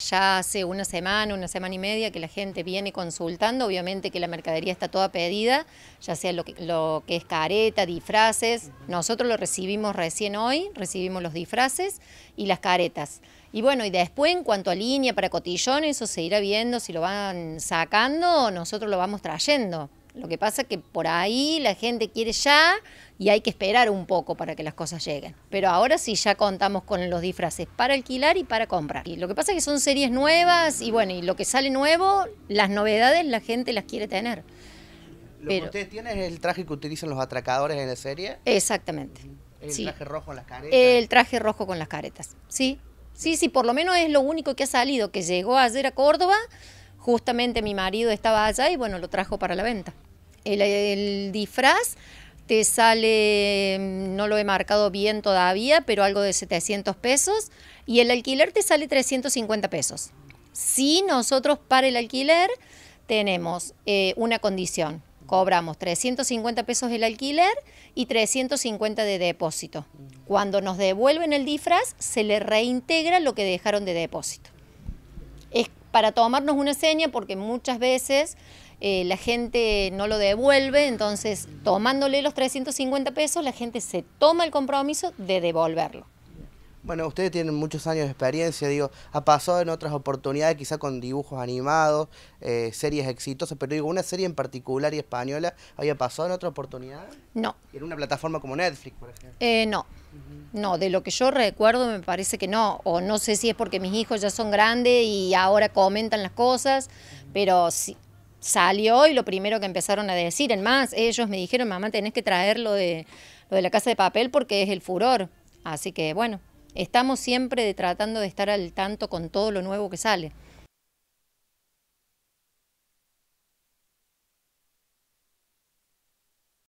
Ya hace una semana, una semana y media que la gente viene consultando, obviamente que la mercadería está toda pedida, ya sea lo que, es careta, disfraces, nosotros lo recibimos recién hoy, recibimos los disfraces y las caretas. Y bueno, y después en cuanto a línea para cotillones, eso se irá viendo, si lo van sacando, nosotros lo vamos trayendo. Lo que pasa es que por ahí la gente quiere ya y hay que esperar un poco para que las cosas lleguen. Pero ahora sí ya contamos con los disfraces para alquilar y para comprar. Y lo que pasa es que son series nuevas y bueno, y lo que sale nuevo, las novedades la gente las quiere tener. Lo que ustedes tienen es el traje que utilizan los atracadores en la serie. Exactamente. El traje rojo con las caretas. El traje rojo con las caretas, sí. Sí, sí, por lo menos es lo único que ha salido, que llegó ayer a Córdoba, justamente mi marido estaba allá y bueno, lo trajo para la venta. El, disfraz te sale, mm, no lo he marcado bien todavía, pero algo de 700 pesos. Y el alquiler te sale 350 pesos. Si nosotros para el alquiler tenemos eh, una condición, cobramos 350 pesos el alquiler y 350 de depósito. Cuando nos devuelven el disfraz, se le reintegra lo que dejaron de depósito. Es para tomarnos una seña porque muchas veces eh, la gente no lo devuelve, entonces tomándole los 350 pesos, la gente se toma el compromiso de devolverlo. Bueno, ustedes tienen muchos años de experiencia, digo, ha pasado en otras oportunidades, quizá con dibujos animados, eh, series exitosas, pero digo, una serie en particular y española, ¿había pasado en otra oportunidad? No. ¿En una plataforma como Netflix, por ejemplo? Eh, no. No, de lo que yo recuerdo me parece que no, o no sé si es porque mis hijos ya son grandes y ahora comentan las cosas, pero sí, salió y lo primero que empezaron a decir, en más, ellos me dijeron, mamá, tenés que traer lo de, lo de la casa de papel porque es el furor. Así que bueno, estamos siempre tratando de estar al tanto con todo lo nuevo que sale.